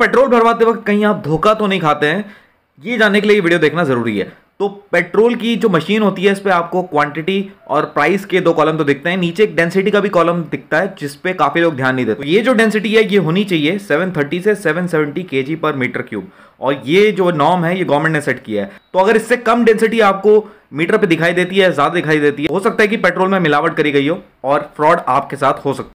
petrol भरवाते वक्त कहीं आप धोखा तो नहीं खाते हैं ये जानने के लिए वीडियो देखना ज़रूरी है तो पेट्रोल की जो मशीन होती है इस पर आपको क्वांटिटी और प्राइस के दो कॉलम तो दिखते हैं नीचे एक डेंसिटी का भी कॉलम दिखता है जिसपे काफ़ी लोग ध्यान नहीं देते तो ये जो डेंसिटी है ये होनी चाहिए 730 से 770 सेवेंटी पर मीटर क्यूब और ये जो नॉर्म है ये गवर्नमेंट ने सेट किया है तो अगर इससे कम डेंसिटी आपको मीटर पर दिखाई देती है ज़्यादा दिखाई देती है हो सकता है कि पेट्रोल में मिलावट करी गई हो और फ्रॉड आपके साथ हो सकता है